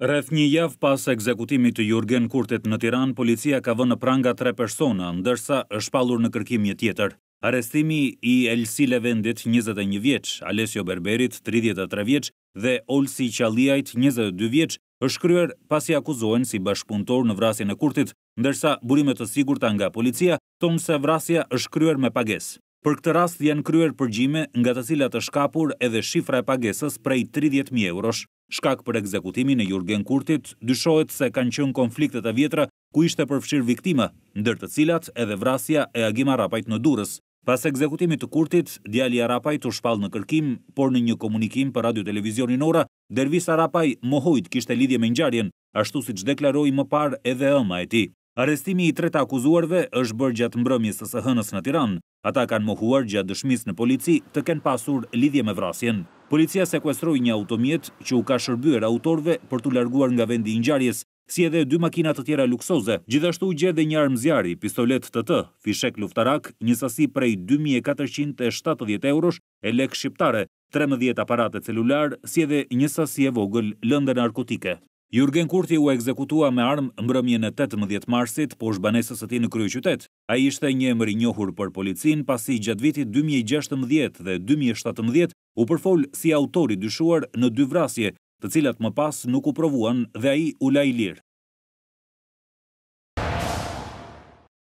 Rreth një javë pas ekzekutimit të Jurgen Kurtit në Tiran, policia ka vënë pranga tre persona, ndërsa është palur në kërkim një tjetër. Arestimi i Elsi Levendit 21 vjeç, Alessio Berberit 33 vjeç dhe Olsi Qaliajt, 22 vjeç është kryer pasi akuzohen si bashkëpunëtor në vrasjen e Kurtit, ndërsa burimet të sigurta nga policia thonë se vrasja është kryer me pagesë. Për këtë rast janë kryer përgjime nga të cilat të shkapur edhe shifra e pagesës prej 30.000 eurosh. Shkak për ekzekutimin e Jurgen Kurtit dyshojt se kanë qënë konfliktet e vjetra ku ishte përfshirë viktima, ndër të cilat edhe vrasja e agima rapajt në durës. Pas ekzekutimit të Kurtit, djali a rapajt u shpal në kërkim, por në një komunikim për radio televizionin ora, dervisa rapaj mohojt kishte lidhje me njarjen, ashtu si që deklaroj më par edhe ëma e ti. Arestimi i tret akuzuarve është bërë gjatë mbrëmjës të sëhënës në Tiran, ata kanë mohuar gjatë dëshmis në polici të kenë pasur lidhje me vrasjen. Policia sekwestroj një automjet që u ka shërbyer autorve për të larguar nga vendi njëjarjes, si edhe dy makinat të tjera luksoze, gjithashtu u gjedhe një armë zjari, pistolet të të, fishek luftarak, njësasi prej 2470 eurosh e lek shqiptare, 13 aparate celular, si edhe njësasi e vogël lëndë narkotike. Jurgen Kurti u ekzekutua me armë mbrëmjën e 18 marsit, po shbanesës e ti në kryu qytet. A ishte një mëri njohur për policin, pasi gjatë vitit 2016 dhe 2017 u përfol si autori dyshuar në dy vrasje, të cilat më pas nuk u provuan dhe a i u lajlirë.